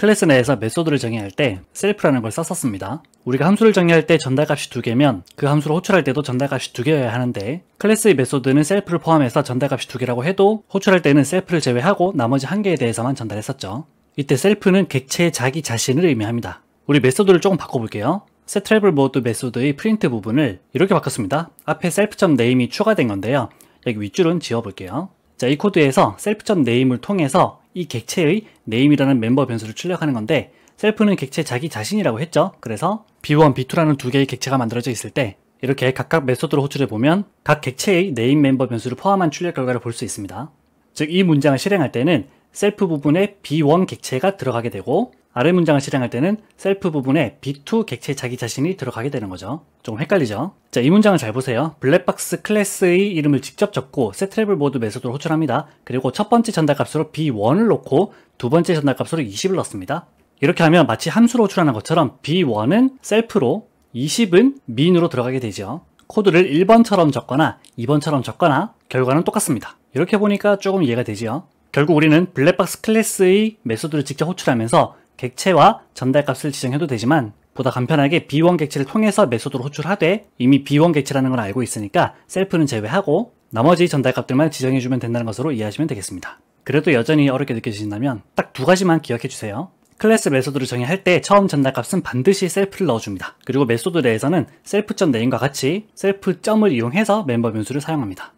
클래스 내에서 메소드를 정의할 때 셀프라는 걸 썼었습니다. 우리가 함수를 정의할 때 전달값이 두 개면 그 함수를 호출할 때도 전달값이 두 개여야 하는데 클래스의 메소드는 셀프를 포함해서 전달값이 두 개라고 해도 호출할 때는 셀프를 제외하고 나머지 한 개에 대해서만 전달했었죠. 이때 셀프는 객체의 자기 자신을 의미합니다. 우리 메소드를 조금 바꿔볼게요. setTravel mode 메소드의 프린트 부분을 이렇게 바꿨습니다. 앞에 self.name이 추가된 건데요. 여기 윗줄은 지워볼게요. 자, 이 코드에서 self.name을 통해서 이 객체의 name이라는 멤버 변수를 출력하는 건데 셀프는 객체 자기 자신이라고 했죠. 그래서 b1, b2라는 두 개의 객체가 만들어져 있을 때 이렇게 각각 메소드로 호출해 보면 각 객체의 네임 멤버 변수를 포함한 출력 결과를 볼 수 있습니다. 즉 이 문장을 실행할 때는 셀프 부분에 b1 객체가 들어가게 되고 아래 문장을 실행할 때는 셀프 부분에 B2 객체 자기 자신이 들어가게 되는 거죠. 좀 헷갈리죠? 자, 이 문장을 잘 보세요. 블랙박스 클래스의 이름을 직접 적고 s e t t a b l 모드 메소드를 호출합니다. 그리고 첫 번째 전달값으로 B1을 넣고 두 번째 전달값으로 20을 넣습니다. 이렇게 하면 마치 함수로 호출하는 것처럼 B1은 셀프로 20은 m i n 으로 들어가게 되죠. 코드를 1번처럼 적거나 2번처럼 적거나 결과는 똑같습니다. 이렇게 보니까 조금 이해가 되죠 결국 우리는 블랙박스 클래스의 메소드를 직접 호출하면서 객체와 전달값을 지정해도 되지만 보다 간편하게 B1 객체를 통해서 메소드로 호출하되 이미 B1 객체라는 걸 알고 있으니까 셀프는 제외하고 나머지 전달값들만 지정해주면 된다는 것으로 이해하시면 되겠습니다. 그래도 여전히 어렵게 느껴지신다면 딱 두 가지만 기억해주세요. 클래스 메소드를 정의할 때 처음 전달값은 반드시 셀프를 넣어줍니다. 그리고 메소드 내에서는 셀프.name과 같이 셀프.을 점 이용해서 멤버 변수를 사용합니다.